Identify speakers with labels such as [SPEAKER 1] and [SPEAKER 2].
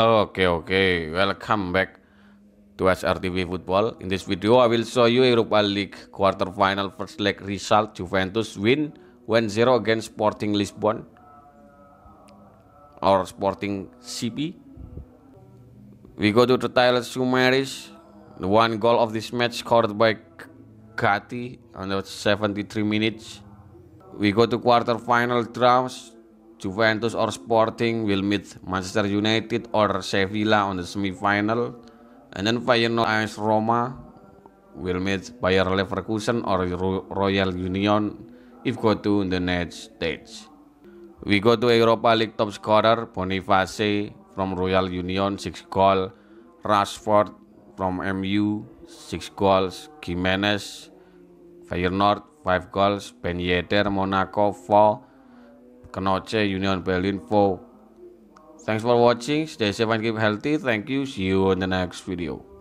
[SPEAKER 1] Okay, okay. Welcome back to SRTV Football. In this video, I will show you Europa League quarter-final first leg result. Juventus win 1-0 against Sporting Lisbon or Sporting CP. We go to the title summaries. The one goal of this match scored by Kati on the 73 minutes. We go to quarter-final draws. Juventus or Sporting will meet Manchester United or Sevilla on the semi-final. And then Feyenoord AS Roma will meet Bayer Leverkusen or Royal Union if go to the next stage. We go to Europa League top scorer Boniface from Royal Union 6 goal, Rashford from MU 6 goals, Jimenez Feyenoord 5 goals, Ben Yedder Monaco 4 Knoche, Union Berlin 4. Thanks for watching. Stay safe and keep healthy. Thank you. See you in the next video.